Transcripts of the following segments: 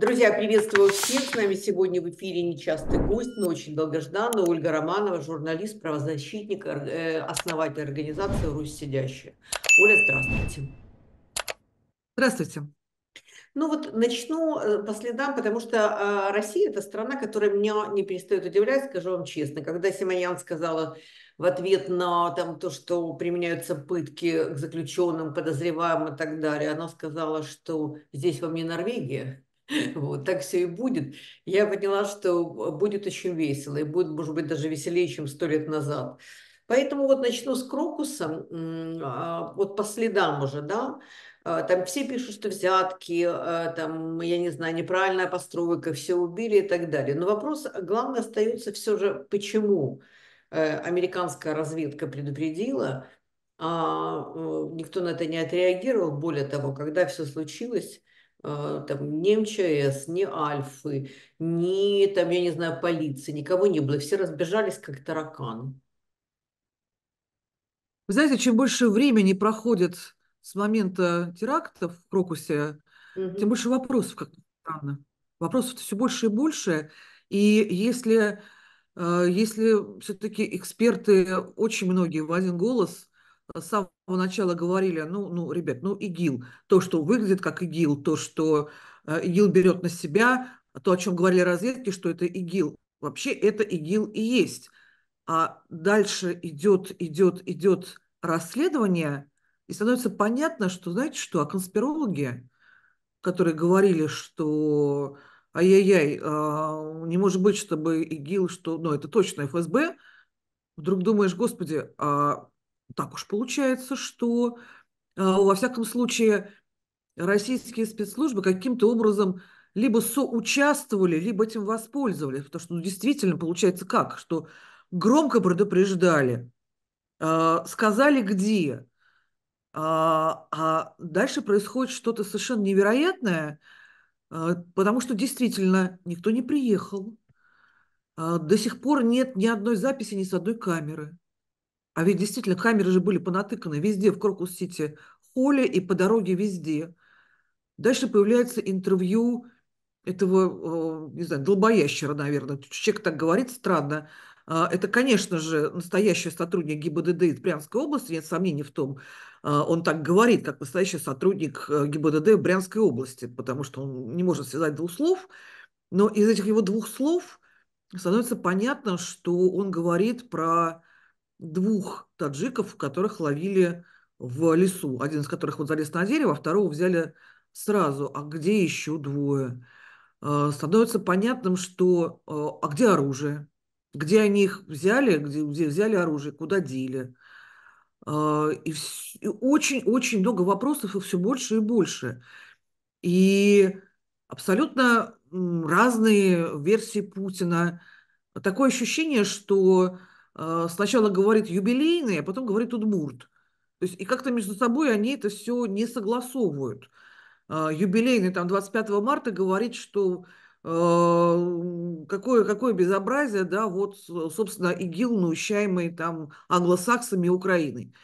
Друзья, приветствую всех. С нами сегодня в эфире нечастый гость, но очень долгожданный Ольга Романова, журналист, правозащитник, э, основатель организации «Русь сидящая». Оля, здравствуйте. Здравствуйте. Ну вот начну э, по следам, потому что а, Россия – это страна, которая меня не перестает удивлять, скажу вам честно. Когда Симоньян сказала в ответ на там, то, что применяются пытки к заключенным, подозреваемым и так далее, она сказала, что здесь вам не Норвегия, Вот так все и будет. Я поняла, что будет очень весело, и будет, может быть, даже веселее, чем сто лет назад. Поэтому вот начну с крокуса, а, вот по следам уже, да, а, там все пишут, что взятки, а, там, я не знаю, неправильная постройка, все убили и так далее. Но вопрос, главный остается все же, почему э, американская разведка предупредила, а э, никто на это не отреагировал. Более того, когда все случилось, а, там, ни МЧС, ни Альфы, ни, там, я не знаю, полиции, никого не было. Все разбежались, как тараканы. Вы знаете, чем больше времени проходит с момента терактов в Крокусе, угу. тем больше вопросов, как ни странно. Вопросов все больше и больше. И если, а, если все-таки эксперты очень многие в один голос с самого начала говорили, ну, ну, ребят, ну, ИГИЛ, то, что выглядит как ИГИЛ, то, что э, ИГИЛ берет на себя, а то, о чем говорили разведки, что это ИГИЛ. Вообще это ИГИЛ и есть. А дальше идет, идет, идет расследование, и становится понятно, что, знаете что, а конспирологи, которые говорили, что ай-яй-яй, а, не может быть, чтобы ИГИЛ, что, ну, это точно ФСБ, вдруг думаешь, господи, а так уж получается, что, а, во всяком случае, российские спецслужбы каким-то образом либо соучаствовали, либо этим воспользовались. Потому что ну, действительно получается как? Что громко предупреждали, а, сказали где, а, а дальше происходит что-то совершенно невероятное, потому что действительно никто не приехал. До сих пор нет ни одной записи, ни с одной камеры. А ведь действительно камеры же были понатыканы везде, в Крокус-Сити холле и по дороге везде. Дальше появляется интервью этого, э, не знаю, долбоящера, наверное. Человек так говорит, странно. А, это, конечно же, настоящий сотрудник ГИБДД из Брянской области, нет сомнений в том, а, он так говорит, как настоящий сотрудник э, ГИБДД в Брянской области, потому что он не может связать двух слов, но из этих его двух слов становится понятно, что он говорит про двух таджиков, которых ловили в лесу. Один из которых вот залез на дерево, а второго взяли сразу. А где еще двое? Э, становится понятным, что... Э, а где оружие? Где они их взяли? Где, где взяли оружие? Куда дели? Э, и очень-очень много вопросов, и все больше и больше. И абсолютно разные версии Путина. Такое ощущение, что а, сначала говорит юбилейный, а потом говорит удмурт. То есть и как-то между собой они это все не согласовывают. А, юбилейный там 25 марта говорит, что а, какое, какое безобразие, да, вот, собственно, ИГИЛ, наущаемый там англосаксами и Украиной.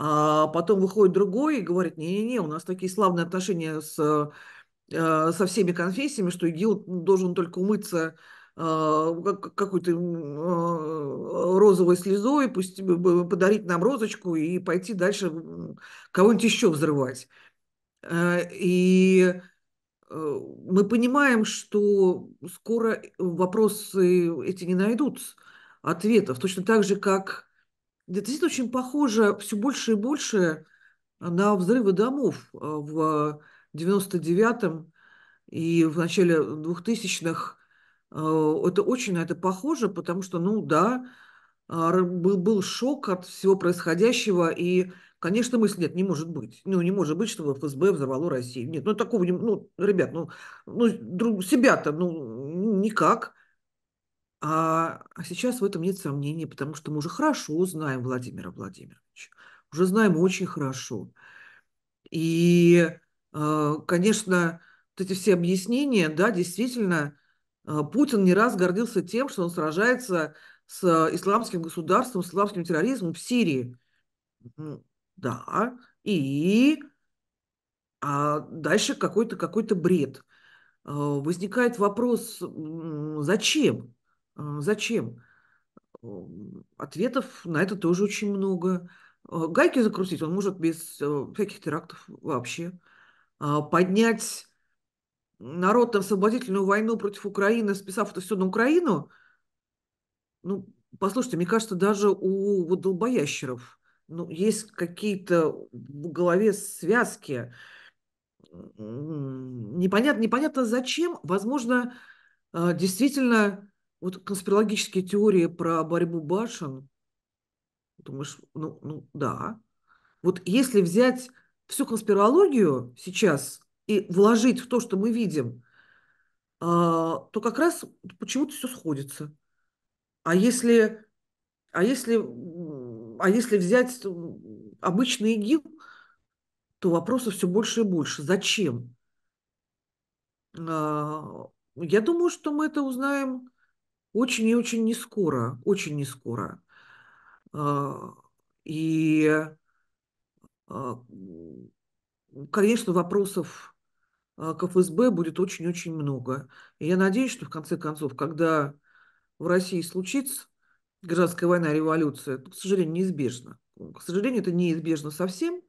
А потом выходит другой и говорит, не-не-не, у нас такие славные отношения с, со всеми конфессиями, что ИГИЛ должен только умыться а, какой-то а, розовой слезой, пусть подарить нам розочку и пойти дальше кого-нибудь еще взрывать. А, и э, мы понимаем, что скоро э, вопросы эти не найдут ответов. Точно так же, как это действительно очень похоже все больше и больше на взрывы домов в 99-м и в начале 2000-х Э, это очень на это похоже, потому что, ну да, а, был, был шок от всего происходящего, и, конечно, мысль, нет, не может быть. Ну, не может быть, чтобы ФСБ взорвало Россию. Нет, ну такого не... Ну, ребят, ну, ну друг себя-то, ну, никак. А, а сейчас в этом нет сомнений, потому что мы уже хорошо знаем Владимира Владимировича. Уже знаем очень хорошо. И, э, конечно, вот эти все объяснения, да, действительно, а, Путин не раз гордился тем, что он сражается с а, исламским государством, с исламским терроризмом в Сирии. Ну да, и а дальше какой-то какой бред. А, возникает вопрос, зачем? Зачем? Ответов на это тоже очень много. Гайки закрутить он может без всяких терактов вообще. Поднять народ там освободительную войну против Украины, списав это все на Украину, ну, послушайте, мне кажется, даже у вот, долбоящеров ну, есть какие-то в голове связки. Непонятно, непонятно зачем. Возможно, э, действительно, вот конспирологические теории про борьбу башен, думаешь, ну, ну да. Вот если взять всю конспирологию сейчас – и вложить в то, что мы видим, а, то как раз почему-то все сходится. А если, а если, а если взять обычный ИГИЛ, то вопросов все больше и больше. Зачем? А, я думаю, что мы это узнаем очень и очень не скоро, очень не скоро. А, и, конечно, вопросов а, к ФСБ будет очень-очень много. И я надеюсь, что в конце концов, когда в России случится гражданская война, революция, то, к сожалению, неизбежно. К сожалению, это неизбежно совсем,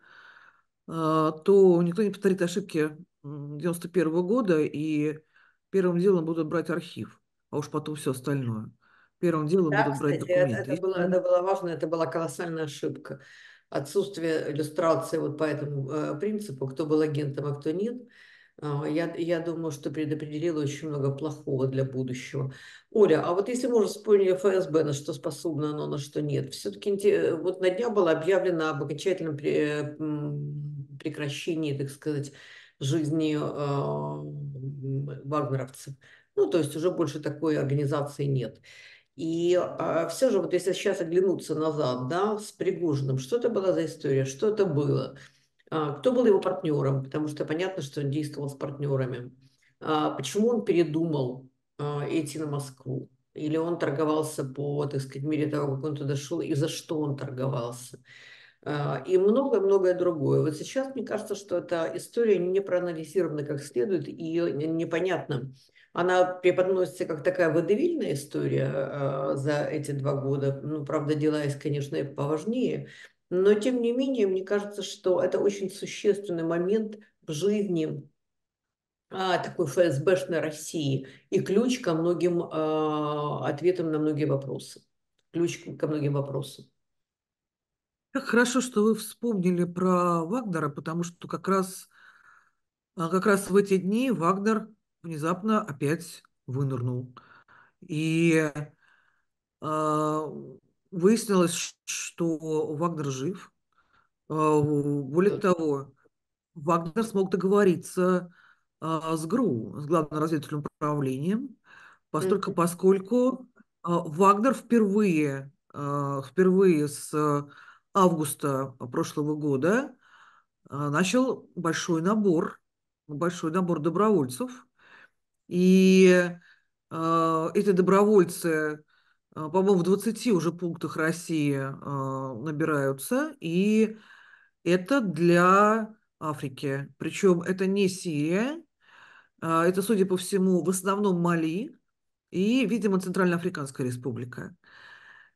а, то никто не повторит ошибки 91 года, и первым делом будут брать архив, а уж потом все остальное. Первым делом да, будут брать кстати, брать документы. Это, было, это было важно, это была колоссальная ошибка. Отсутствие иллюстрации вот по этому э, принципу, кто был агентом, а кто нет – а, я, я думаю, что предопределила очень много плохого для будущего. Оля, а вот если можно вспомнить вспомнили ФСБ, на что способно оно, на что нет, все-таки вот на днях было объявлено об окончательном прекращении, так сказать, жизни э, вагнеровцев. Ну, то есть уже больше такой организации нет. И э, а, все же, вот если сейчас оглянуться назад, да, с Пригожиным, что это была за история, что это было – а, кто был его партнером? Потому что понятно, что он действовал с партнерами. А, почему он передумал а, идти на Москву? Или он торговался по, так сказать, мере того, как он туда шел, и за что он торговался? И многое-многое другое. Вот сейчас мне кажется, что эта история не проанализирована как следует, и непонятно, она преподносится как такая водевильная история за эти два года. Ну, правда, дела есть, конечно, поважнее, но, тем не менее, мне кажется, что это очень существенный момент в жизни а, такой ФСБшной России и ключ ко многим а, ответам на многие вопросы. Ключ ко многим вопросам. Как хорошо, что вы вспомнили про Вагнера, потому что как раз, а, как раз в эти дни Вагнер внезапно опять вынырнул. И а, Выяснилось, что Вагнер жив. Э, более того, Вагнер смог договориться а, с ГРУ, с главным разведывательным управлением, поскольку, поскольку э, Вагнер впервые, э, впервые с августа прошлого года начал большой набор, большой набор добровольцев. И эти добровольцы а, по-моему, в 20 уже пунктах России а, набираются, и это для Африки. Причем это не Сирия, а, это, судя по всему, в основном Мали и, видимо, Центральноафриканская республика.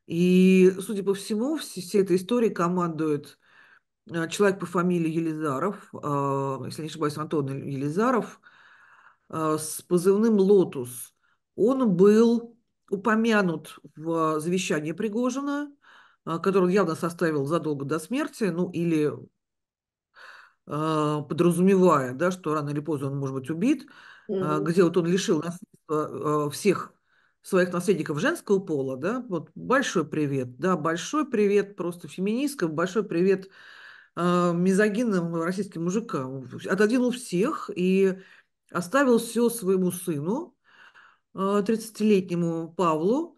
И, судя по всему, все этой истории командует человек по фамилии Елизаров, если не ошибаюсь, Антон Елизаров, с позывным «Лотус». Он был упомянут в а, завещании Пригожина, а, которое он явно составил задолго до смерти, ну или а, подразумевая, да, что рано или поздно он может быть убит, mm-hmm. где вот он лишил всех своих наследников женского пола, да, вот большой привет, да, большой привет просто феминисткам, большой привет э, мизогинным российским мужикам. Отодвинул всех и оставил все своему сыну, 30-летнему а, Павлу,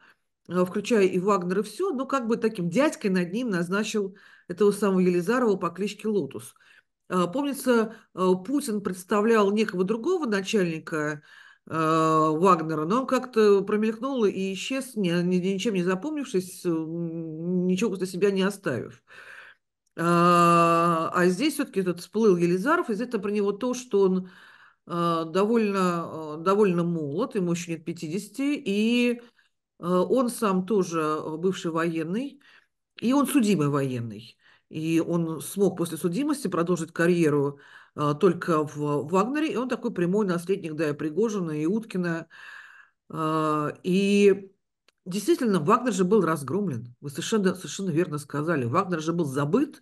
а, включая и Вагнера и все, но как бы таким дядькой над ним назначил этого самого Елизарова по кличке Лотус. А, помнится, Путин представлял некого другого начальника Вагнера, но он как-то промелькнул и исчез, ничем не запомнившись, ничего после себя не оставив. А здесь все-таки этот всплыл Елизаров, и это про него то, что он Э, довольно, э, довольно молод, ему еще нет 50, и э, он сам тоже бывший военный, и он судимый военный. И он смог после судимости продолжить карьеру только в Вагнере, и он такой прямой наследник, да, и Пригожина, и Уткина. И действительно, Вагнер же был разгромлен. Вы совершенно, совершенно верно сказали. Вагнер же был забыт,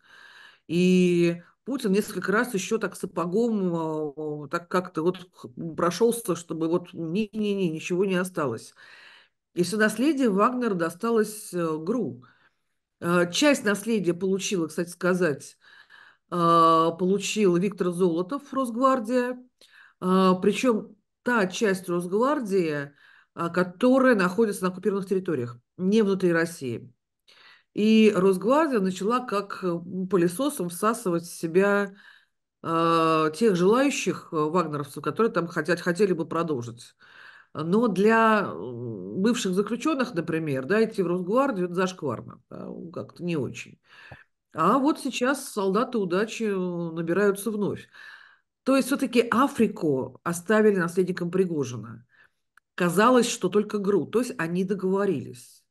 и Путин несколько раз еще так сапогом, э, так как-то вот прошелся, чтобы вот не-не-не, ничего не осталось. И все наследие Вагнера досталось э, ГРУ. Э, часть наследия получила, кстати сказать, получил Виктор Золотов, Росгвардия. Причем та часть Росгвардии, которая находится на оккупированных территориях, не внутри России. И Росгвардия начала как э, пылесосом всасывать в себя э, тех желающих э, вагнеровцев, которые там хотят, хотели бы продолжить. Но для бывших заключенных, например, да, идти в Росгвардию это зашкварно, да, как-то не очень. А вот сейчас солдаты удачи э, набираются вновь. То есть все-таки Африку оставили наследником Пригожина. Казалось, что только ГРУ. То есть они договорились.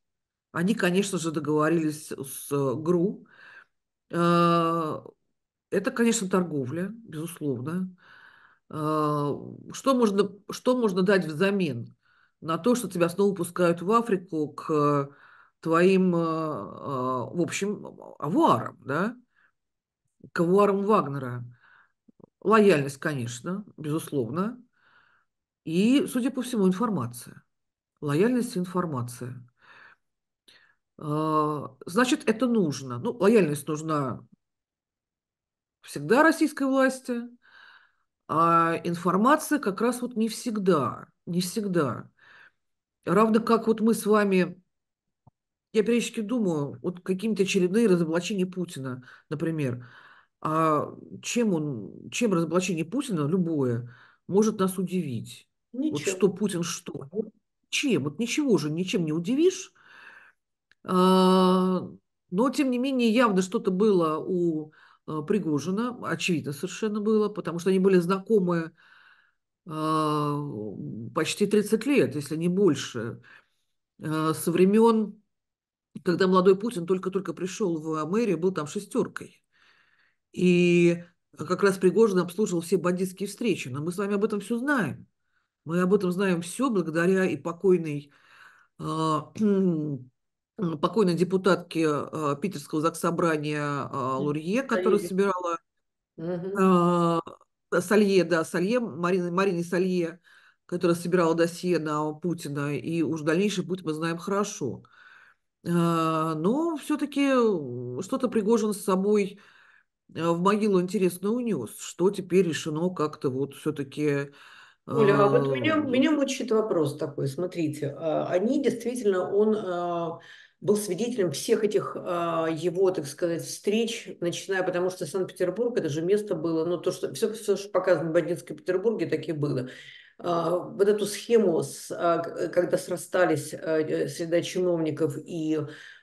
Они, конечно же, договорились с э, ГРУ. Э, это, конечно, торговля, безусловно. Э, что можно, что можно дать взамен на то, что тебя снова пускают в Африку к твоим, в общем, авуарам, да? К авуарам Вагнера. Лояльность, конечно, безусловно. И, судя по всему, информация. Лояльность и информация. А, значит, это нужно. Ну, лояльность нужна всегда российской власти, а информация как раз вот не всегда, не всегда. Равно как вот мы с вами, я периодически думаю, вот какие-то очередные разоблачения Путина, например. А чем он, чем разоблачение Путина, любое, может нас удивить? Ничего. Вот что Путин что? Чем? Вот ничего же, ничем не удивишь а, но, тем не менее, явно что-то было у а, Пригожина, очевидно совершенно было, потому что они были знакомы а, почти 30 лет, если не больше, со времен, когда молодой Путин только-только пришел в мэрию, был там шестеркой. И как раз Пригожин обслуживал все бандитские встречи. Но мы с вами об этом все знаем. Мы об этом знаем все благодаря и покойной покойной депутатки а, Питерского заксобрания а, Лурье, которая собирала угу. Салье, да, Салье, Марине, Марине Салье, которая собирала досье на Путина, и уж дальнейший путь мы знаем хорошо. Но все-таки что-то Пригожин с собой в могилу интересно унес, что теперь решено как-то вот все-таки Оля, а вот а, меня, меня мучает вопрос такой. Смотрите, а, они действительно, он а, был свидетелем всех этих его, так сказать, встреч, начиная, потому что Санкт-Петербург, это же место было, ну, то, что все, все что показано в Бандитском Петербурге, такие было. Вот эту схему, когда срастались э, среда чиновников и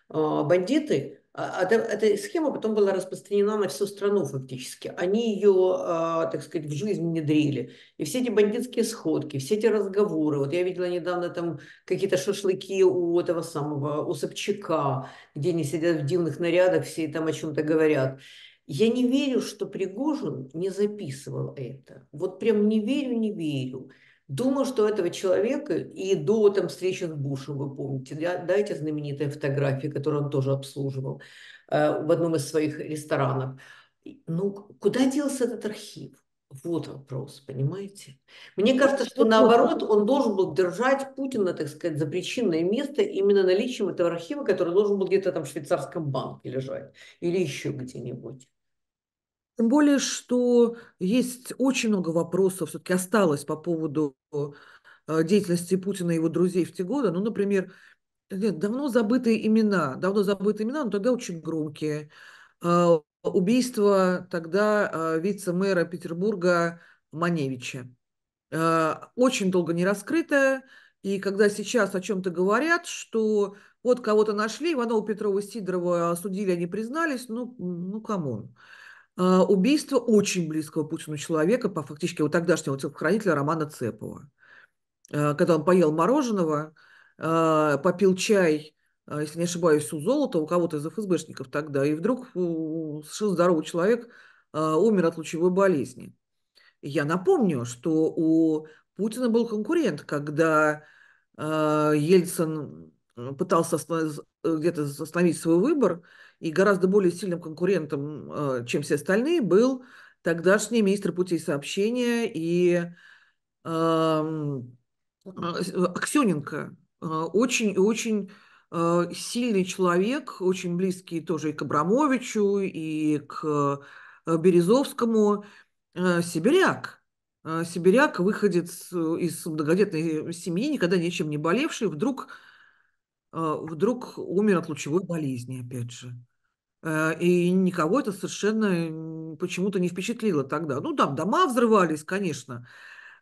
бандиты, а, а, эта схема потом была распространена на всю страну фактически. Они ее, а, так сказать, в жизнь внедрили. И все эти бандитские сходки, все эти разговоры. Вот я видела недавно там какие-то шашлыки у этого самого, у Собчака, где они сидят в дивных нарядах, все там о чем-то говорят. Я не верю, что Пригожин не записывал это. Вот прям не верю, не верю. Думаю, что этого человека и до там, встречи с Бушем, вы помните, да, да, эти знаменитые фотографии, которые он тоже обслуживал э, в одном из своих ресторанов. Ну, куда делся этот архив? Вот вопрос, понимаете? Мне ну, кажется, что наоборот, он должен был держать Путина, так сказать, за причинное место именно наличием этого архива, который должен был где-то там в швейцарском банке лежать или еще где-нибудь. Тем более, что есть очень много вопросов все-таки осталось по поводу э, деятельности Путина и его друзей в те годы. Ну, например, нет, давно забытые имена, давно забытые имена, но тогда очень громкие. Э, убийство тогда э, вице-мэра Петербурга Маневича. Очень долго не раскрытое. И когда сейчас о чем-то говорят, что вот кого-то нашли, Иванова, Петрова, Сидорова осудили, они признались, ну, ну, камон. А, убийство очень близкого Путину человека, по фактически вот тогдашнего телохранителя Романа Цепова, а, когда он поел мороженого, а, попил чай, если не ошибаюсь, у золота, у кого-то из ФСБшников тогда, и вдруг совершенно здоровый человек умер от лучевой болезни. Я напомню, что у Путина был конкурент, когда Ельцин пытался э, где-то остановить свой выбор, и гораздо более сильным конкурентом, э, чем все остальные, был тогдашний министр путей сообщения и эм, э, Аксененко. Очень очень сильный человек, очень близкий тоже и к Абрамовичу, и к Березовскому, сибиряк. Сибиряк, выходец из многодетной семьи, никогда ничем не болевший, вдруг а, вдруг умер от лучевой болезни, опять же. Э, и никого это совершенно почему-то не впечатлило тогда. Ну, там дома взрывались, конечно.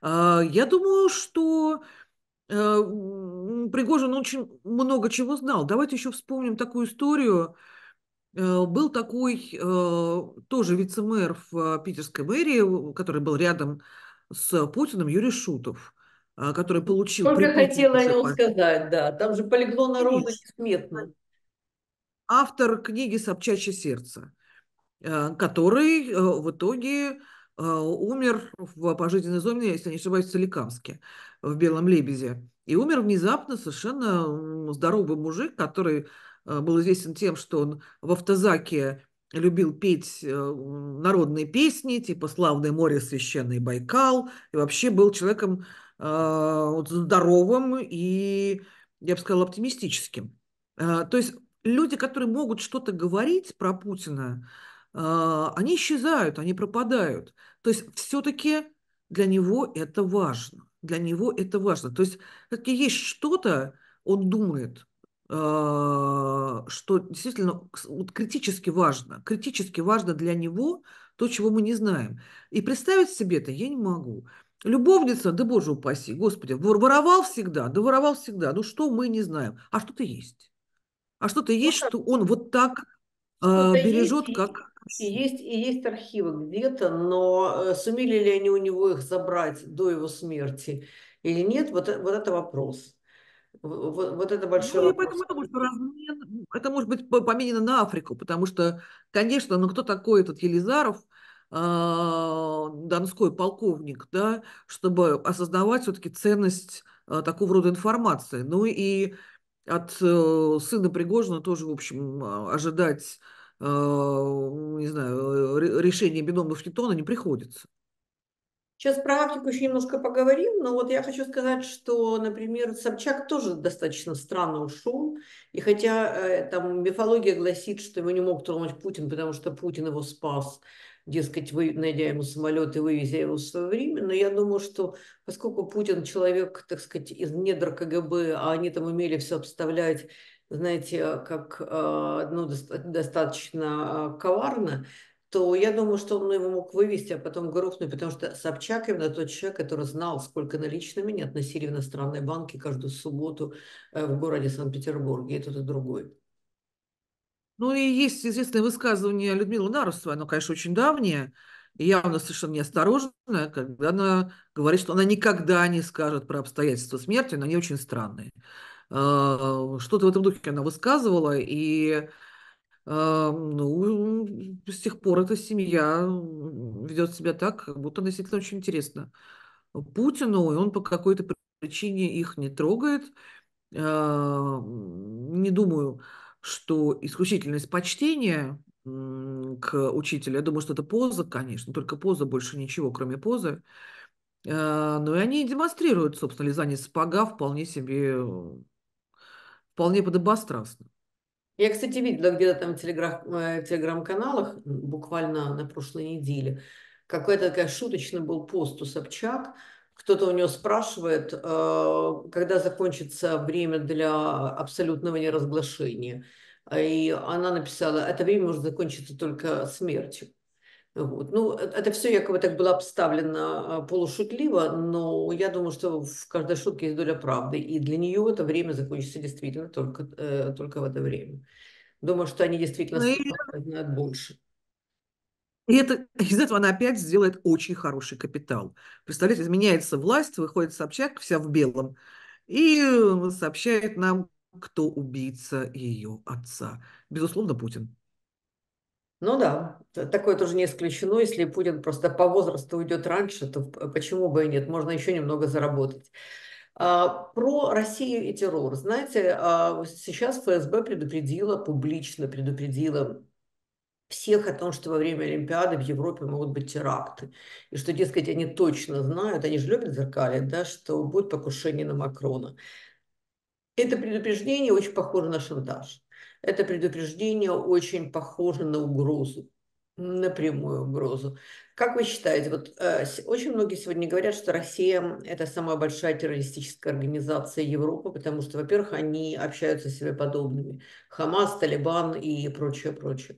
А, я думаю, что э, Пригожин очень много чего знал. Давайте еще вспомним такую историю. Э, был такой тоже вице-мэр в питерской мэрии, который был рядом с Путиным, Юрий Шутов. А, который получил... Сколько хотела о нем сказать, да. Там же полегло народу несметно. Автор книги «Собчачье сердце», э, который э, в итоге э, умер в пожизненной зоне, если не ошибаюсь, в Соликамске, в Белом Лебеде. И умер внезапно совершенно здоровый мужик, который был известен тем, что он в автозаке любил петь народные песни, типа «Славное море, священный Байкал», и вообще был человеком а, здоровым и, я бы сказала, оптимистическим. А, то есть люди, которые могут что-то говорить про Путина, а, они исчезают, они пропадают. То есть все-таки для него это важно. Для него это важно. То есть все-таки есть что-то, он думает, что действительно вот, критически важно, критически важно для него то, чего мы не знаем. И представить себе это я не могу. Любовница, да боже упаси, господи, воровал всегда, да воровал всегда, ну что мы не знаем, а что-то есть. А что-то ну есть, что он вот так э, а, бережет, есть, как... И есть, и есть архивы где-то, но э, сумели ли они у него их забрать до его смерти или нет, вот, вот это вопрос. Вот, вот это ну большой ну, вопрос. поэтому я думаю, что размен, это может быть поменено на Африку, потому что, конечно, ну кто такой этот Елизаров – а, донской полковник, да, чтобы осознавать все-таки ценность а, такого рода информации. Ну и от э, сына Пригожина тоже, в общем, а, ожидать, не знаю, э, решения биномов Ньютона не приходится. Сейчас про Африку еще немножко поговорим, но вот я хочу сказать, что, например, Собчак тоже достаточно странно ушел, и хотя э, там мифология гласит, что его не мог тронуть Путин, потому что Путин его спас, дескать, вы, найдя ему самолет и вывезя его в свое время, но Я думаю, что поскольку Путин человек, так сказать, из недр КГБ, а они там умели все обставлять, знаете, как а, ну, достаточно а, коварно, то я думаю, что он его мог вывести, а потом грохнуть, потому что Собчак именно тот человек, который знал, сколько наличными не относили в иностранные банки каждую субботу э, в городе Санкт-Петербурге, и тот и другой. Ну и есть известное высказывание Людмилы Нарусовой, оно, конечно, очень давнее, и явно совершенно неосторожное, когда она говорит, что она никогда не скажет про обстоятельства смерти, но они очень странные. А, что-то в этом духе она высказывала, и а, ну, с тех пор эта семья ведет себя так, как будто действительно очень интересно Путину, и он по какой-то причине их не трогает. А, не думаю, что исключительность почтения к учителю, я думаю, что это поза, конечно, только поза, больше ничего, кроме позы. Э, но и они демонстрируют, собственно, лизание сапога вполне себе, вполне подобострастно. Я, кстати, видела где-то там в, телеграм, э, в телеграм-каналах буквально на прошлой неделе, какой-то такая шуточный был пост у Собчак – кто-то у него спрашивает, э, когда закончится время для абсолютного неразглашения. И она написала, это время может закончиться только смертью. Вот. Ну, э, это все якобы так было обставлено э, полушутливо, но я думаю, что в каждой шутке есть доля правды. И для нее это время закончится действительно только, только в это время. Думаю, что они действительно ну, и... знают больше. И это, из этого она опять сделает очень хороший капитал. Представляете, изменяется власть, выходит Собчак вся в белом и э, сообщает нам, кто убийца ее отца. Безусловно, Путин. Ну да, такое тоже не исключено. Если Путин просто по возрасту уйдет раньше, то э, почему бы и нет? Можно еще немного заработать. А, про Россию и террор. Знаете, а, сейчас ФСБ предупредила, публично предупредила всех о том, что во время Олимпиады в Европе могут быть теракты. И что, дескать, они точно знают, они же любят зеркали, да, что будет покушение на Макрона. Это предупреждение очень похоже на шантаж. Это предупреждение очень похоже на угрозу, на прямую угрозу. Как вы считаете, вот э, очень многие сегодня говорят, что Россия – это самая большая террористическая организация Европы, потому что, во-первых, они общаются с себе подобными. Хамас, Талибан и прочее, прочее.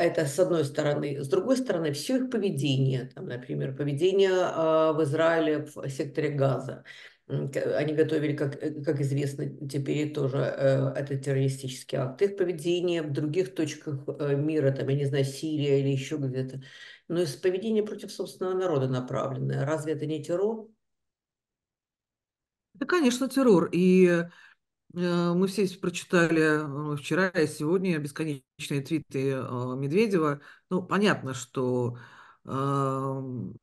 Это с одной стороны. С другой стороны, все их поведение, там, например, поведение а, в Израиле в секторе газа. Они готовили, как, э, как известно, теперь тоже э, это террористический акт. Их поведение в других точках э, мира, там, я не знаю, Сирия или еще где-то. Но из поведения против собственного народа направленное. Разве это не террор? Это, конечно, террор. И Э, мы все прочитали э, вчера и сегодня бесконечные твиты э, Медведева. Ну, понятно, что эм,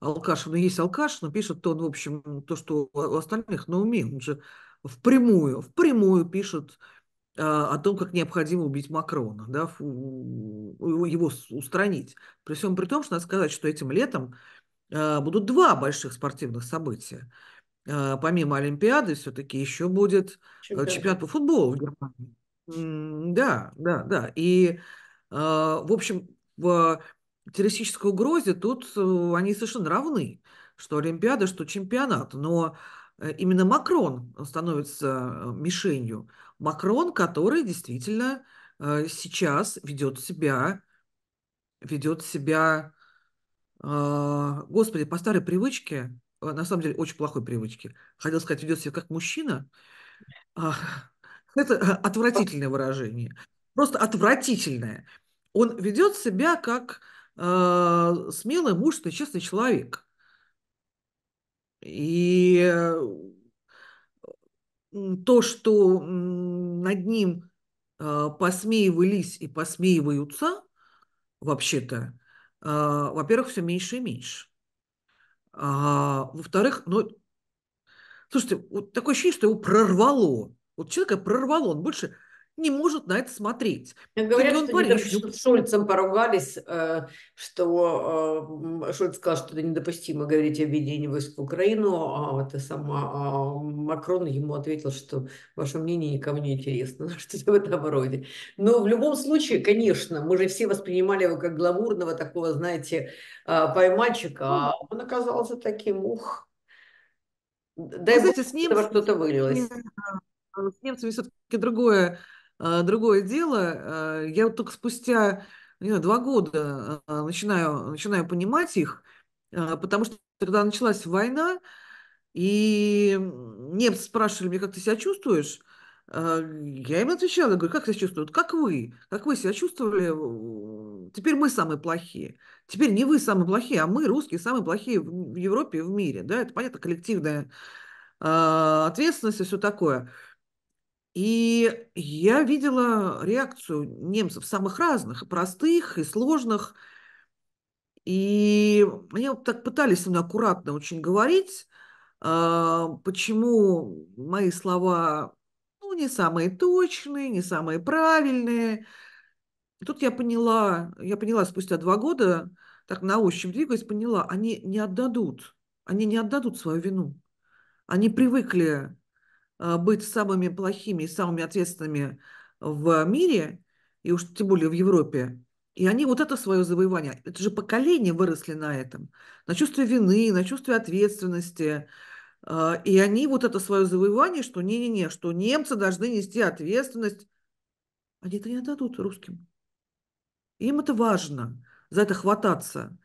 алкаш, ну, есть алкаш, но пишет он, в общем, то, что у остальных на уме. Он же впрямую, впрямую пишет о том, как необходимо убить Макрона, да, его устранить. При всем при том, что надо сказать, что этим летом будут два больших спортивных события – а, помимо Олимпиады, все-таки еще будет э, чемпионат. чемпионат по футболу в Германии. Да, да, да. И, а, в общем, в террористической угрозе тут э, они совершенно равны, что Олимпиада, что чемпионат. Но э, именно Макрон становится мишенью. Макрон, который действительно сейчас ведет себя, ведет себя, а, господи, по старой привычке, Э, на самом деле очень плохой привычки. Хотел сказать, ведет себя как мужчина. А, это э, отвратительное выражение. Просто отвратительное. Он ведет себя как э, смелый, мужественный, честный человек. И э, то, что над ним э, посмеивались и посмеиваются, вообще-то, э, во-первых, все меньше и меньше. А, во-вторых, ну, слушайте, вот такое ощущение, что его прорвало. Вот человека прорвало, он больше не может на это смотреть. А говорят, что ну, с Шульцем поругались, э, что э, Шульц сказал, что это недопустимо говорить о введении войск в Украину, а вот сама а, Макрон ему ответил, что ваше мнение никому не интересно, что-то в этом роде. Но ну, в любом случае, конечно, мы же все воспринимали его как гламурного такого, знаете, э, поймальчика, а ну он оказался таким, ух, Дай Вы знаете, с ним что-то вылилось. С немцами все-таки другое а, другое дело, а, я вот только спустя не знаю, два года а, начинаю, начинаю понимать их, потому что когда началась война, и немцы спрашивали меня, как ты себя чувствуешь, я им отвечала, говорю, как себя чувствуют, как вы, как вы себя чувствовали, теперь мы самые плохие. Теперь не вы самые плохие, а мы, русские, самые плохие в Европе и в мире. Да? Это, понятно, коллективная ответственность и все такое. И я видела реакцию немцев самых разных, простых, и сложных. И мне так пытались со мной аккуратно очень говорить, а, почему мои слова ну, не самые точные, не самые правильные. И тут я поняла, я поняла спустя два года, так на ощупь двигаясь, поняла, они не отдадут, они не отдадут свою вину. Они привыкли а, быть самыми плохими и самыми ответственными в мире, и уж тем более в Европе, и они вот это свое завоевание, это же поколение выросли на этом, на чувстве вины, на чувстве ответственности. А, и они вот это свое завоевание, что не-не-не, что немцы должны нести ответственность, они это не отдадут русским. Им это важно, за это хвататься.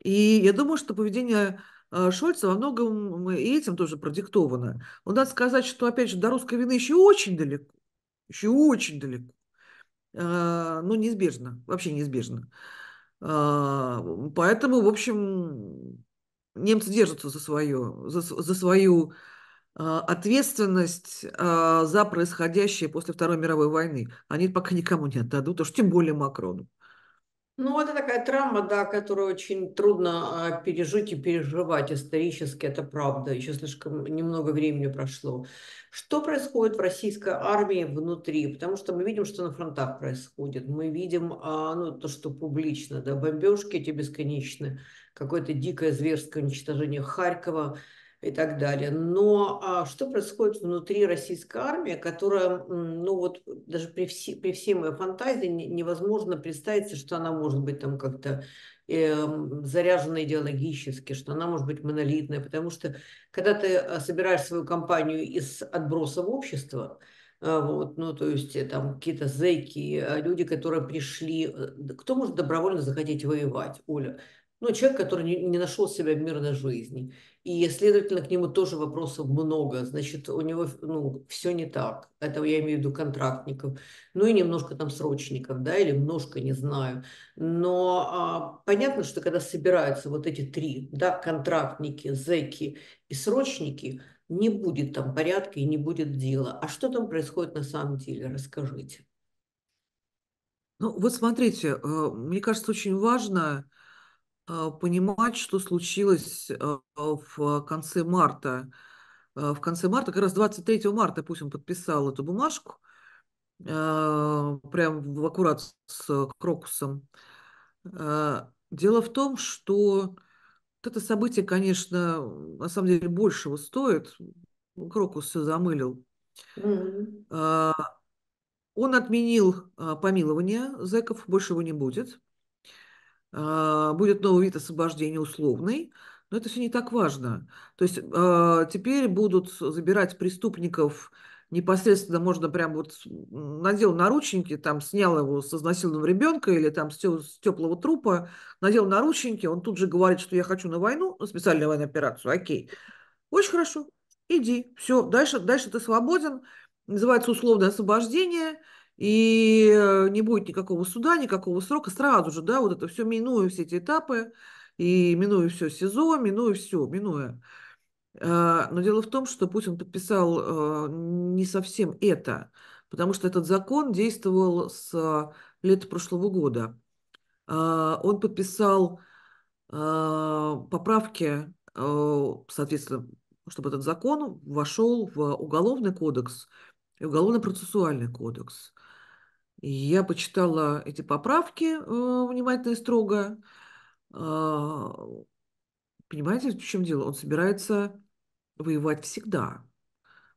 И я думаю, что поведение а, Шольц во многом и этим тоже продиктовано. Но надо сказать, что, опять же, до русской вины еще очень далеко. Еще очень далеко. А, Но ну, неизбежно, вообще неизбежно. А, поэтому, в общем, немцы держатся за, свое, за, за свою ответственность за происходящее после Второй мировой войны. Они пока никому не отдадут, уж тем более Макрону. Ну, это такая травма, да, которую очень трудно а, пережить и переживать исторически, это правда, еще слишком немного времени прошло. Что происходит в российской армии внутри? Потому что мы видим, что на фронтах происходит, мы видим а, ну, то, что публично, да, бомбежки эти бесконечные, какое-то дикое зверское уничтожение Харькова, и так далее. Но а что происходит внутри российской армии, которая, ну вот даже при, все, при всей моей фантазии невозможно представить, что она может быть там как-то э, заряжена идеологически, что она может быть монолитная, потому что когда ты а, собираешь свою компанию из отбросов общества, вот, ну, то есть э, там какие-то зэки, а, люди, которые пришли. Э, кто может добровольно захотеть воевать, Оля? Ну, человек, который не, не нашел себя в мирной жизни и, следовательно, к нему тоже вопросов много. Значит, у него ну, все не так. Это я имею в виду контрактников. Ну и немножко там срочников, да, или немножко, не знаю. Но а, понятно, что когда собираются вот эти три, да, контрактники, зеки и срочники, не будет там порядка и не будет дела. А что там происходит на самом деле? Расскажите. Ну, вот смотрите, э, мне кажется, очень важно а, понимать, что случилось а, в конце марта. А, в конце марта, как раз 23 марта Путин подписал эту бумажку, прям в аккурат с Крокусом. Дело в том, что вот это событие, конечно, на самом деле большего стоит. Крокус все замылил. Mm-hmm. Он отменил помилование зэков, больше его не будет. А, будет новый вид освобождения условный, но это все не так важно. То есть а, теперь будут забирать преступников непосредственно можно прям вот надел наручники, там снял его с изнасилованного ребенка или там с теплого трупа, надел наручники, он тут же говорит, что я хочу на войну, на ну, специальную военную операцию, окей. Очень хорошо, иди, все, дальше, дальше ты свободен, называется условное освобождение – и э, не будет никакого суда, никакого срока, сразу же, да, вот это все минуя все эти этапы, и минуя все СИЗО, минуя все, минуя. А, но дело в том, что Путин подписал э, не совсем это, потому что этот закон действовал с лета прошлого года. А, он подписал э, поправки, соответственно, чтобы этот закон вошел в Уголовный кодекс и Уголовно-процессуальный кодекс я почитала эти поправки э, внимательно и строго. А, понимаете, в чем дело? Он собирается воевать всегда.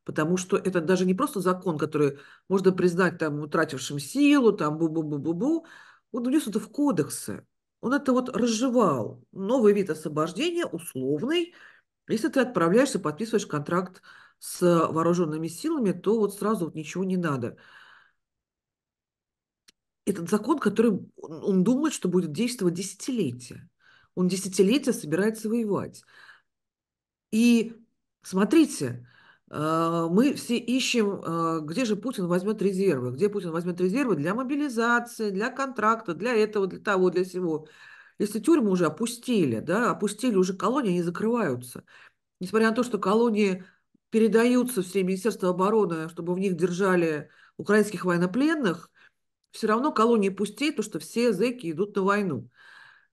Потому что это даже не просто закон, который можно признать там утратившим силу, там бу-бу-бу-бу-бу. Он внес это в кодексы. Он это вот разжевал. Новый вид освобождения, условный. Если ты отправляешься, подписываешь контракт с вооруженными силами, то вот сразу вот ничего не надо этот закон, который он думает, что будет действовать десятилетия. Он десятилетия собирается воевать. И смотрите, э, мы все ищем, э, где же Путин возьмет резервы, где Путин возьмет резервы для мобилизации, для контракта, для этого, для того, для всего. Если тюрьмы уже опустили, да, опустили уже колонии, они закрываются. Несмотря на то, что колонии передаются все Министерство обороны, чтобы в них держали украинских военнопленных, все равно колонии пустеют, потому что все зэки идут на войну.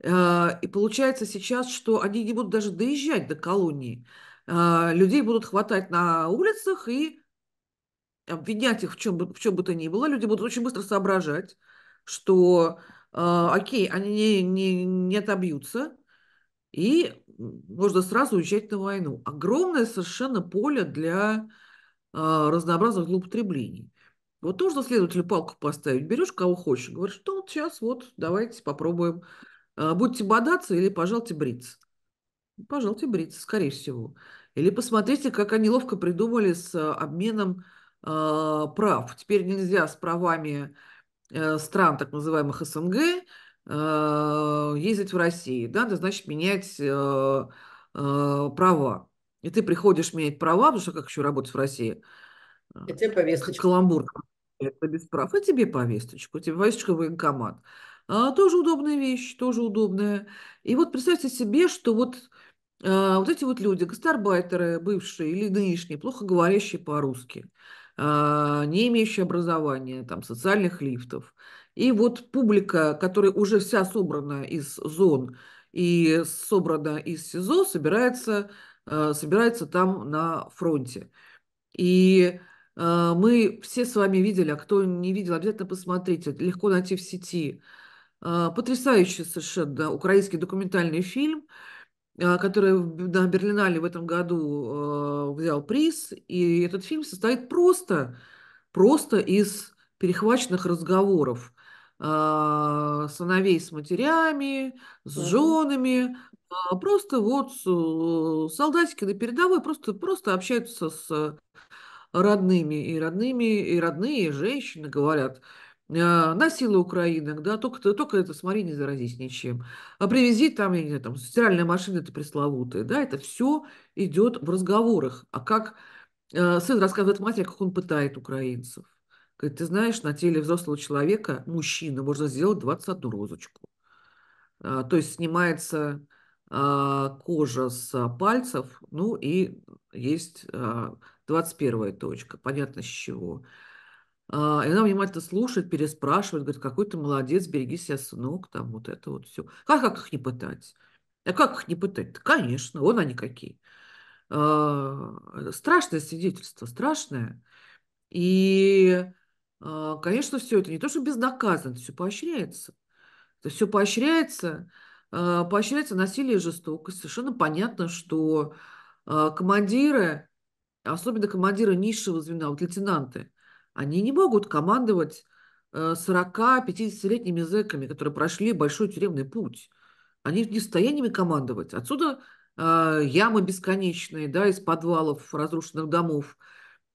Э, и получается сейчас, что они не будут даже доезжать до колонии. Э, людей будут хватать на улицах и обвинять их в чем, бы, в чем бы то ни было. Люди будут очень быстро соображать, что э, окей, они не, не, не отобьются, и можно сразу уезжать на войну. Огромное совершенно поле для разнообразных злоупотреблений. Вот нужно следователю палку поставить. Берешь кого хочешь, говоришь, что вот сейчас вот давайте попробуем. А, будете бодаться или пожалуйте бриться. Пожалуйте бриться, скорее всего. Или посмотрите, как они ловко придумали с а, обменом э, прав. Теперь нельзя с правами э, стран так называемых СНГ э, ездить в России. Да? Это значит менять э, э, права. И ты приходишь менять права, потому что как еще работать в России? Хотя повесточка. Каламбур это без прав. А тебе повесточку, тебе повесточку в военкомат. А, тоже удобная вещь, тоже удобная. И вот представьте себе, что вот, а, вот эти вот люди, гастарбайтеры, бывшие или нынешние, плохо говорящие по-русски, а, не имеющие образования, там, социальных лифтов. И вот публика, которая уже вся собрана из зон и собрана из СИЗО, собирается, а, собирается там на фронте. И а, мы все с вами видели, а кто не видел, обязательно посмотрите, легко найти в сети. А, потрясающий совершенно украинский документальный фильм, а, который на Берлинале в этом году взял приз. И этот фильм состоит просто, просто из перехваченных разговоров сыновей с матерями, с женами, просто вот э, солдатики на передовой просто, просто общаются с родными, и родными, и родные, женщины говорят, «А, насила украинок, да, только, только это смотри, не заразись ничем. А привези там, я не знаю, там, стиральная машина это пресловутые да, это все идет в разговорах. А как а, сын рассказывает матери, как он пытает украинцев. Говорит, ты знаешь, на теле взрослого человека, мужчины, можно сделать 21 розочку. А, то есть снимается кожа с пальцев, ну и есть 21 а, точка, понятно с чего. А, и она внимательно слушает, переспрашивает, говорит, какой ты молодец, береги себя, сынок, там вот это вот все. Как как их не пытать? А как их не пытать Конечно, вон они какие. А, страшное свидетельство, страшное. И, конечно, все это не то, что безнаказанно, все поощряется. Это все поощряется, поощряется насилие и жестокость. Совершенно понятно, что а, командиры, особенно командиры низшего звена, вот лейтенанты, они не могут командовать 40-50-летними э, зэками, которые прошли большой тюремный путь. Они не в состоянии командовать. Отсюда э, ямы бесконечные, да, из подвалов разрушенных домов,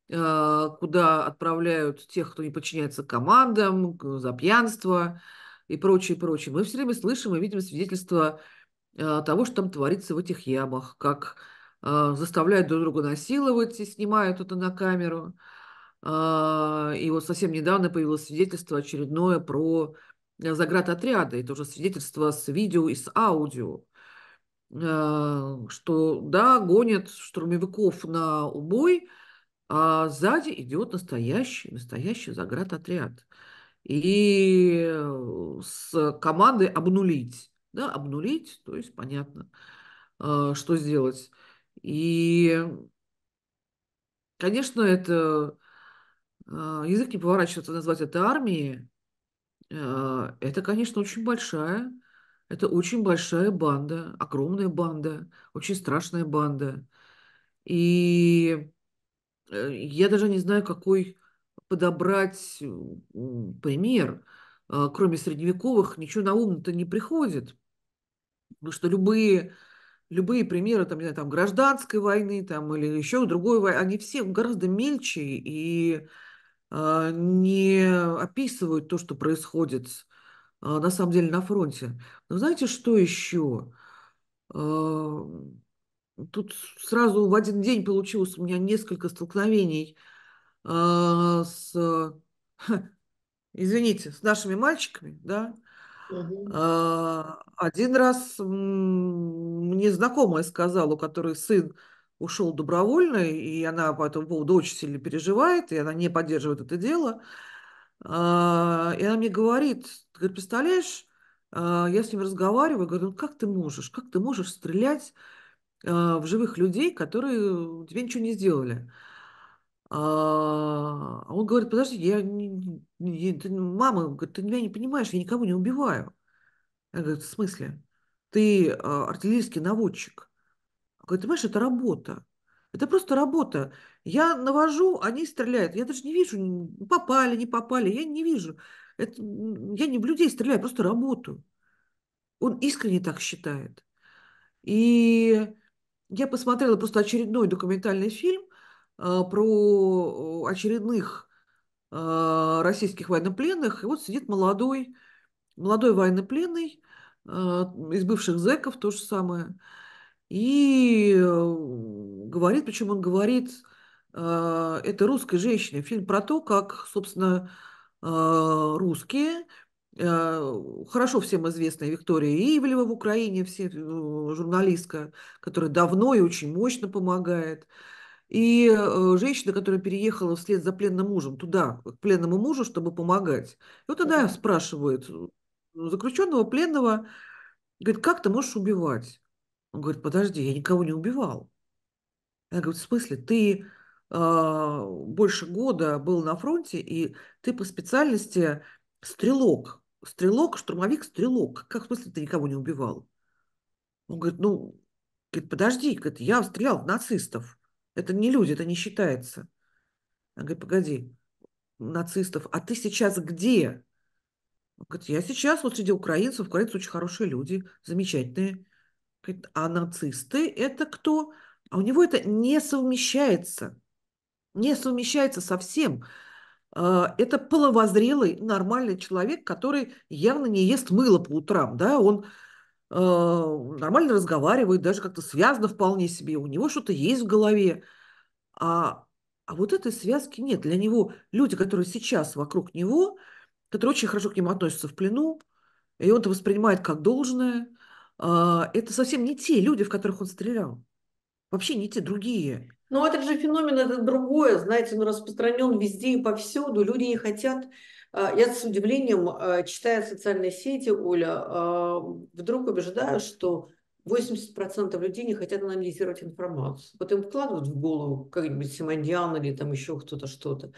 э, куда отправляют тех, кто не подчиняется командам, за пьянство и прочее, прочее. Мы все время слышим и видим свидетельства того, что там творится в этих ямах, как а, заставляют друг друга насиловать и снимают это на камеру. А, и вот совсем недавно появилось свидетельство очередное про э, заградотряды. Это уже свидетельство с видео и с аудио. А, что, да, гонят штурмовиков на убой, а сзади идет настоящий, настоящий заградотряд. И э, с командой обнулить. Да, обнулить, то есть понятно, что сделать. И, конечно, это а, язык не поворачивается назвать это армией. А, это, конечно, очень большая, это очень большая банда, огромная банда, очень страшная банда. И э, я даже не знаю, какой подобрать пример. А, кроме средневековых ничего на ум-то не приходит. Потому что любые любые примеры там, не знаю, там гражданской войны там, или еще другой войны, они все гораздо мельче и э, не описывают то, что происходит э, на самом деле на фронте. Но знаете, что еще? Э, а, тут сразу в один день получилось у меня несколько столкновений э, с, извините, с нашими мальчиками, да, а, один раз мне знакомая сказала, у которой сын ушел добровольно, и она по этому поводу очень сильно переживает, и она не поддерживает это дело. А, и она мне говорит, говорит, представляешь, а, я с ним разговариваю, говорю, ну как ты можешь, как ты можешь стрелять в живых людей, которые тебе ничего не сделали? А, а он говорит, подожди, я, не, ты, мама, ты меня не понимаешь, я никого не убиваю. Я говорю, в смысле? Ты а, артиллерийский наводчик. Он говорит, "Ты понимаешь, это работа. Это просто работа. Я навожу, они стреляют. Я даже не вижу, попали, не попали. Я не вижу. Это, я не в людей стреляю, просто работаю. Он искренне так считает. И я посмотрела просто очередной документальный фильм а, про очередных а, российских военнопленных. И вот сидит молодой, молодой военнопленный а, из бывших зэков, то же самое. И говорит, причем он говорит это русской женщине. Фильм про то, как, собственно, русские, хорошо всем известная Виктория Ивлева в Украине, все, э, журналистка, которая давно и очень мощно помогает, и э, женщина, которая переехала вслед за пленным мужем туда, к пленному мужу, чтобы помогать. И вот она спрашивает э, заключенного пленного, говорит, как ты можешь убивать? Он говорит, подожди, я никого не убивал. Она говорит, в смысле, ты э, больше года был на фронте, и ты по специальности стрелок. Стрелок, штурмовик, стрелок. Как в смысле ты никого не убивал? Он говорит, ну, говорит, подожди, говорит, я стрелял в нацистов. Это не люди, это не считается. Она говорит, погоди, нацистов, а ты сейчас где? Он говорит, я сейчас вот среди украинцев, украинцы очень хорошие люди, замечательные. Говорит, а нацисты это кто? А у него это не совмещается. Не совмещается совсем. А, это половозрелый, нормальный человек, который явно не ест мыло по утрам. Да? Он Э, нормально разговаривает, даже как-то связано вполне себе, у него что-то есть в голове. А, а вот этой связки нет. Для него люди, которые сейчас вокруг него, которые очень хорошо к ним относятся в плену, и он это воспринимает как должное, а, это совсем не те люди, в которых он стрелял. Вообще не те, другие. Но ну, этот же феномен, это другое, знаете, он распространен везде и повсюду. Люди не хотят а, я с удивлением, а, читая социальные сети, Оля, а, вдруг убеждаю, что 80% людей не хотят анализировать информацию. Вот им вкладывают в голову как-нибудь Симоньян или там еще кто-то что-то.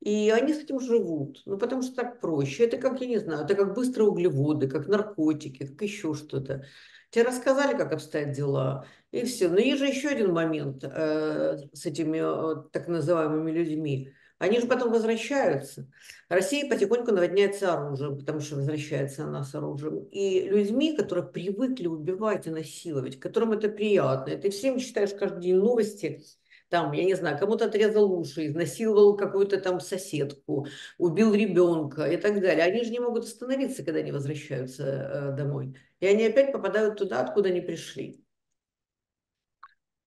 И они с этим живут, ну потому что так проще. Это как, я не знаю, это как быстрые углеводы, как наркотики, как еще что-то. Тебе рассказали, как обстоят дела, и все. Но есть же еще один момент э, с этими э, так называемыми людьми – они же потом возвращаются. Россия потихоньку наводняется оружием, потому что возвращается она с оружием. И людьми, которые привыкли убивать и насиловать, которым это приятно. И ты всем читаешь каждый день новости, там, я не знаю, кому-то отрезал уши, изнасиловал какую-то там соседку, убил ребенка и так далее. Они же не могут остановиться, когда они возвращаются э, домой. И они опять попадают туда, откуда они пришли.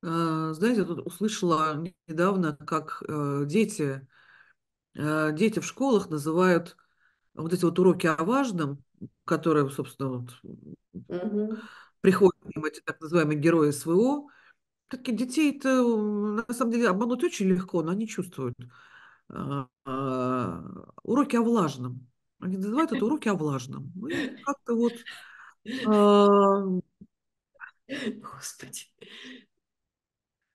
А, знаете, я тут услышала недавно, как э, дети Э, дети в школах называют вот эти вот уроки о важном, которые, собственно, вот, угу. приходят им эти так называемые герои СВО. Такие детей-то, на самом деле, обмануть очень легко, но они чувствуют. Э, э, уроки о влажном. Они называют это уроки о влажном. Ну, как-то вот... Господи.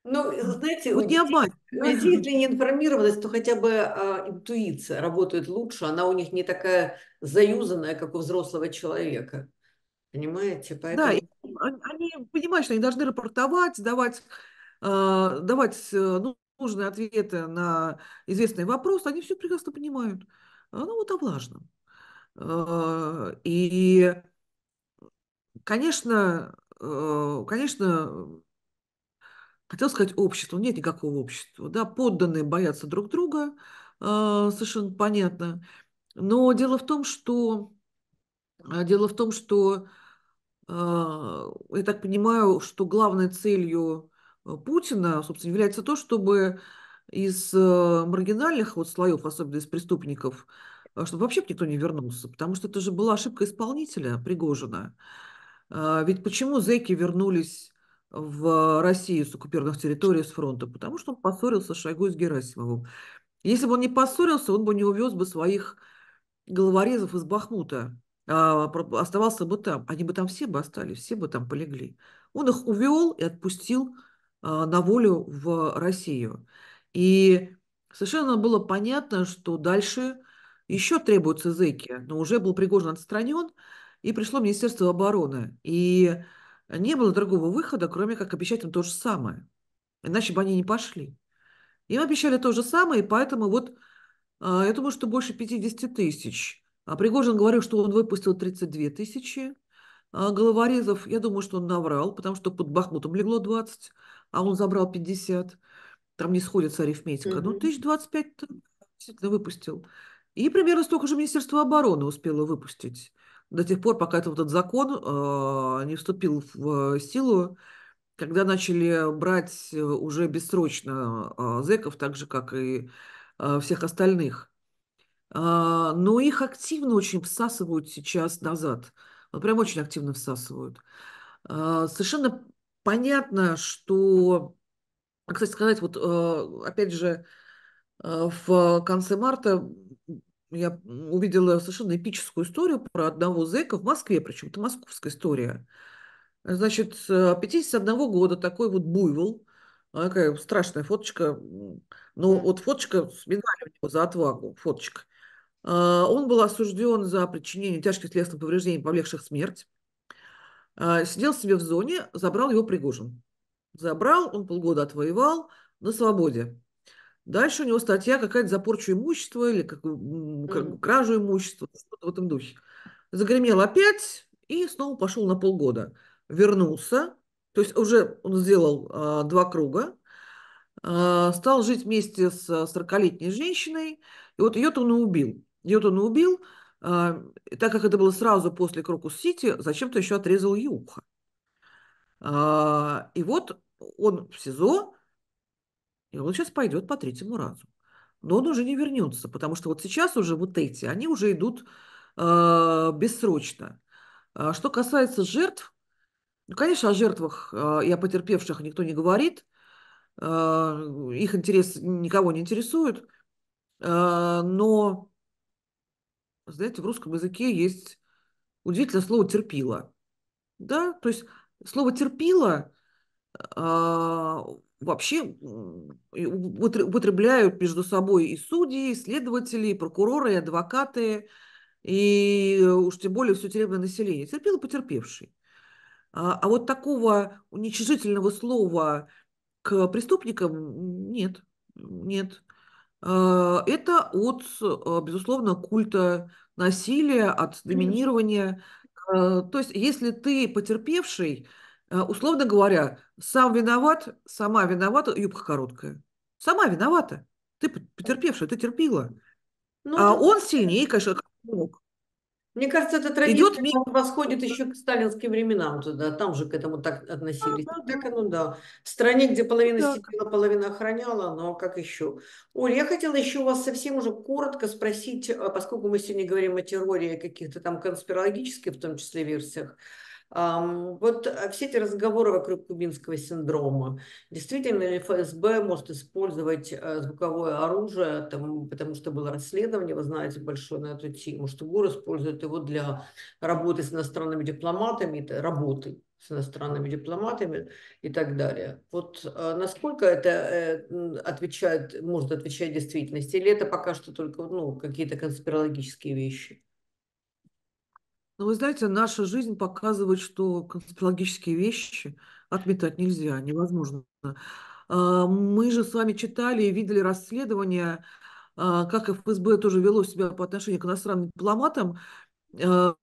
Ну, э, знаете, у диабатиков, если не информированность, то хотя бы а, интуиция работает лучше, она у них не такая заюзанная, как у взрослого человека. Понимаете? Поэтому... Да, они понимают, что они должны рапортовать, а, давать, э, давать ну, нужные ответы на известные вопросы, они все прекрасно понимают. А, ну, вот о влажном. Э, а, и, конечно, э, конечно, хотел сказать общество, нет никакого общества, да, подданные боятся друг друга, а, совершенно понятно, но дело в том, что, а, дело в том, что а, я так понимаю, что главной целью Путина, собственно, является то, чтобы из маргинальных вот слоев, особенно из преступников, чтобы вообще никто не вернулся, потому что это же была ошибка исполнителя Пригожина. Ведь почему зеки вернулись в Россию с оккупированных территорий, с фронта, потому что он поссорился с Шойгу и с Герасимовым. Если бы он не поссорился, он бы не увез бы своих головорезов из Бахмута, а оставался бы там. Они бы там все бы остались, все бы там полегли. Он их увел и отпустил а, на волю в Россию. И совершенно было понятно, что дальше еще требуются зэки, но уже был Пригожин отстранен, и пришло Министерство обороны. И не было другого выхода, кроме как обещать им то же самое. Иначе бы они не пошли. Им обещали то же самое, и поэтому вот, а, я думаю, что больше 50 тысяч. А Пригожин говорил, что он выпустил 32 тысячи. А, головорезов, я думаю, что он наврал, потому что под Бахмутом легло 20, а он забрал 50. Там не сходится арифметика. Mm-hmm. Ну, 1025 действительно выпустил. И примерно столько же Министерство обороны успело выпустить до тех пор, пока этот, этот закон э, не вступил в э, силу, когда начали брать э, уже бессрочно э, зэков, так же, как и э, всех остальных. Э, но их активно очень всасывают сейчас назад. Вот прям очень активно всасывают. Э, совершенно понятно, что, кстати сказать, вот э, опять же, в конце марта я увидела совершенно эпическую историю про одного зэка в Москве, причем это московская история. Значит, 51 года такой вот буйвол, а, такая страшная фоточка, Но ну, вот фоточка, медаль у него за отвагу, фоточка. А, он был осужден за причинение тяжких телесных повреждений, повлекших смерть. А, сидел себе в зоне, забрал его Пригожин. Забрал, он полгода отвоевал на свободе. Дальше у него статья какая-то за порчу имущества или как, как, кражу имущества, что-то в этом духе. Загремел опять и снова пошел на полгода. Вернулся, то есть уже он сделал а, два круга, а, стал жить вместе с 40-летней женщиной, и вот ее-то он и убил. Ее-то он и убил, а, так как это было сразу после Крокус-Сити, зачем-то еще отрезал юха. А, и вот он в СИЗО, и он сейчас пойдет по третьему разу. Но он уже не вернется, потому что вот сейчас уже вот эти, они уже идут э, бессрочно. А что касается жертв, ну, конечно, о жертвах э, и о потерпевших никто не говорит. Э, их интерес никого не интересует. Э, но, знаете, в русском языке есть удивительное слово «терпила». Да, то есть слово «терпила» э, вообще употребляют между собой и судьи, и следователи, и прокуроры, и адвокаты, и э, уж тем более все тюремное население. Терпел потерпевший. А, а, вот такого уничижительного слова к преступникам нет. Нет. А, это от, э, безусловно, культа насилия, от доминирования. А, то есть, если ты потерпевший, Э, условно говоря, сам виноват, сама виновата, юбка короткая. Сама виновата. Ты потерпевшая, ты терпила. Ну, а он сильнее, конечно, как мог. Мне кажется, эта традиция Идет... восходит еще к сталинским временам туда, там же к этому так относились. Да, да. Так оно, да. В стране, где половина да. сидела, половина охраняла, но как еще? Оль, я хотела еще у вас совсем уже коротко спросить, э, поскольку мы сегодня говорим о терроре и каких-то там конспирологических, в том числе, версиях. Вот э, все эти разговоры вокруг кубинского синдрома. Действительно ли ФСБ может использовать э, звуковое оружие, там, потому что было расследование, вы знаете, большое на эту тему, что ГУР использует его для работы с иностранными дипломатами, работы с иностранными дипломатами и так далее. Вот э, насколько это отвечает, может отвечать действительности, или это пока что только ну, какие-то конспирологические вещи? Ну, вы знаете, наша жизнь показывает, что конспирологические вещи отметать нельзя, невозможно. А, мы же с вами читали и видели расследования, а, как ФСБ тоже вело себя по отношению к иностранным дипломатам, а,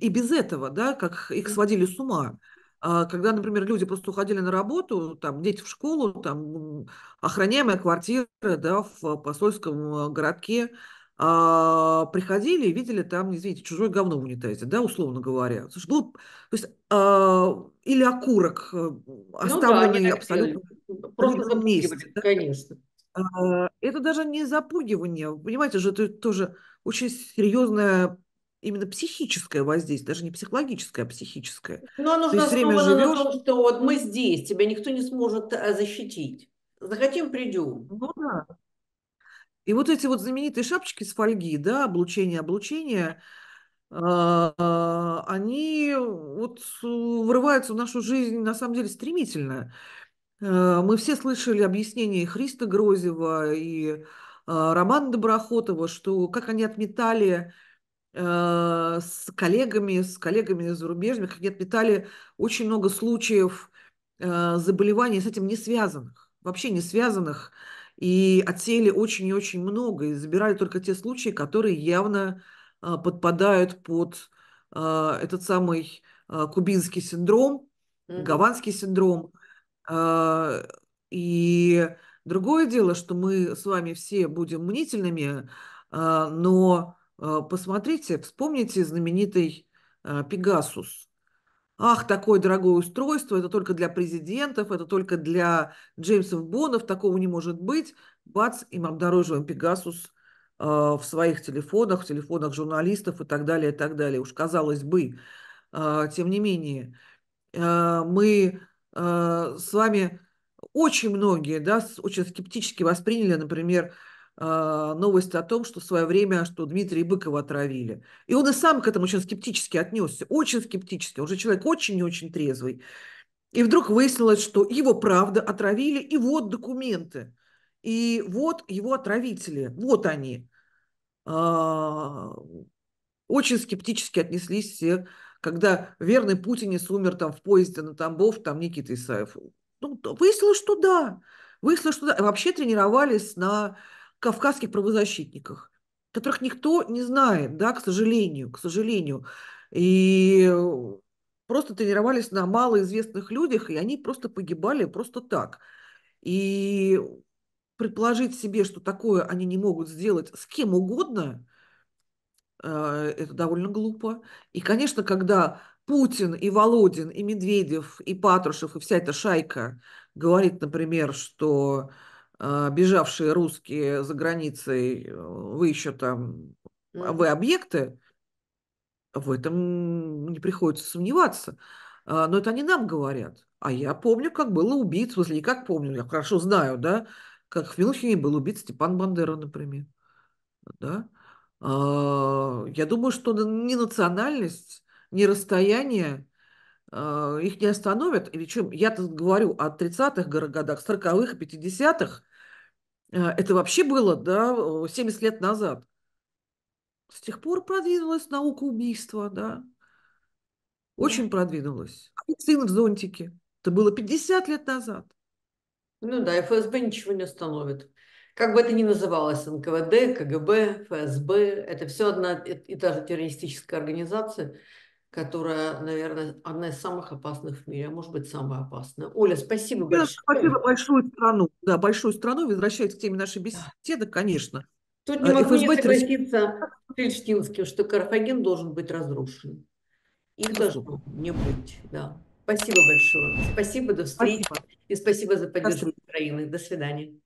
и без этого, да, как их сводили с ума. Когда, например, люди просто уходили на работу, там, дети в школу, там, охраняемая квартира, да, в посольском э, городке, а, приходили и видели там, извините, чужое говно в унитазе, да, условно говоря. Слушай, ну, то есть, а, или окурок, оставленный э, ну, да, абсолютно в просто месте. Да? Конечно. А, это даже не запугивание, понимаете же, это тоже очень серьезная именно психическое воздействие, даже не психологическое, а психическое. Но оно же основано живешь... на том, что вот мы здесь, тебя никто не сможет э, защитить. Захотим, придем. Ну да, и вот эти вот знаменитые шапочки с фольги, да, облучение, облучение, а, они вот врываются в нашу жизнь на самом деле стремительно. Э, мы все слышали объяснения Христа Грозева и а, Романа Доброхотова, что как они отметали э, с коллегами, с коллегами зарубежными, как они отметали очень много случаев э, заболеваний с этим не связанных, вообще не связанных, и отсеяли очень и очень много, и забирали только те случаи, которые явно а, подпадают под а, этот самый а, кубинский синдром, mm-hmm. гаванский синдром. И другое дело, что мы с вами все будем мнительными, но посмотрите, вспомните знаменитый Пегасус – ах, такое дорогое устройство, это только для президентов, это только для Джеймсов Бонов, такого не может быть. Бац, им обнаруживаем Пегасус э, в своих телефонах, в телефонах журналистов и так далее, и так далее. Уж казалось бы, э, тем не менее, э, мы э, с вами очень многие, да, очень скептически восприняли, например, а, новость о том, что в свое время, что Дмитрия Быкова отравили. И он и сам к этому очень скептически отнесся, очень скептически. Он же человек очень и очень трезвый. И вдруг выяснилось, что его правда отравили, и вот документы. И вот его отравители, вот они. А, очень скептически отнеслись все, когда верный путинец умер там в поезде на Тамбов, там Никита Исаев. Ну, выяснилось, что да. Выяснилось, что да. Вообще тренировались на кавказских правозащитниках, которых никто не знает, да, к сожалению, к сожалению. И э, просто тренировались на малоизвестных людях, и они просто погибали просто так. И предположить себе, что такое они не могут сделать с кем угодно, э, это довольно глупо. И, конечно, когда Путин и Володин, и Медведев, и Патрушев, и вся эта шайка говорит, например, что а, бежавшие русские за границей, э, вы еще там, а вы объекты, в этом не приходится сомневаться. А, но это они нам говорят. А я помню, как было убит, в смысле, не как помню, я хорошо знаю, да, как в Мюнхене был убит Степан Бандера, например. Да? Я думаю, что ни национальность, ни расстояние их не остановят. Или чем? Я-то говорю о 30-х годах, 40-х, 50-х, а, это вообще было, да, 70 лет назад. С тех пор продвинулась наука убийства, да. Очень да. продвинулась. А Сын в зонтике. Это было 50 лет назад. Ну да, ФСБ ничего не остановит. Как бы это ни называлось, НКВД, КГБ, ФСБ, это все одна и та же террористическая организация, которая, наверное, одна из самых опасных в мире, а может быть, самая опасная. Оля, спасибо Я большое. Спасибо большую страну, да, большую страну. Возвращаясь к теме нашей беседы, да. конечно. Тут не а, могу ФСБ не согласиться с Прельштинским, что Карфаген должен быть разрушен. Их должно не быть, да. Спасибо большое. Спасибо, до встречи. Спасибо. И спасибо за поддержку спасибо. Украины. До свидания.